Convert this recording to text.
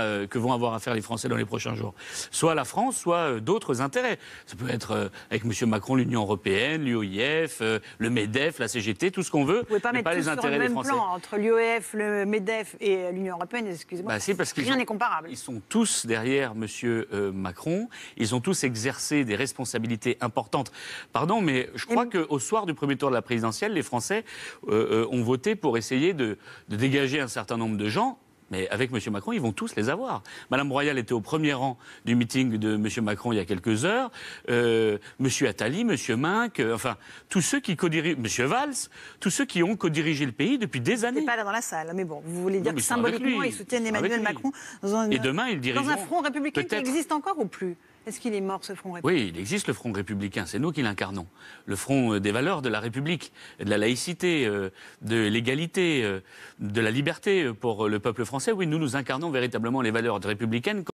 Euh, que vont avoir à faire les Français dans les prochains jours. Soit la France, soit euh, d'autres intérêts. Ça peut être euh, avec M. Macron l'Union européenne, l'UEF, le MEDEF, la CGT, tout ce qu'on veut. Vous pouvez pas mettre pas les intérêts sur le même Français. plan entre l'UOIF, e le MEDEF et l'Union européenne, excusez-moi. Bah, Rien n'est comparable. Ils sont tous derrière M. Macron. Ils ont tous exercé des responsabilités importantes. Pardon, mais je crois qu'au soir du premier tour de la présidentielle, les Français ont voté pour essayer de dégager un certain nombre de gens mais avec M. Macron, ils vont tous les avoir. Madame Royal était au premier rang du meeting de M. Macron il y a quelques heures. Euh, M. Attali, M. Minck, euh, enfin, tous ceux qui co-dirigent, M. Valls, tous ceux qui ont co-dirigé le pays depuis des années. Il n'est pas là dans la salle, hein, mais bon, vous voulez dire que symboliquement, ils soutiennent Emmanuel Macron dans un, demain, dans un front républicain qui existe encore ou plus est-ce qu'il est mort ce front républicain Oui, il existe le front républicain, c'est nous qui l'incarnons. Le front euh, des valeurs de la République, de la laïcité, euh, de l'égalité, euh, de la liberté pour le peuple français. Oui, nous nous incarnons véritablement les valeurs républicaines.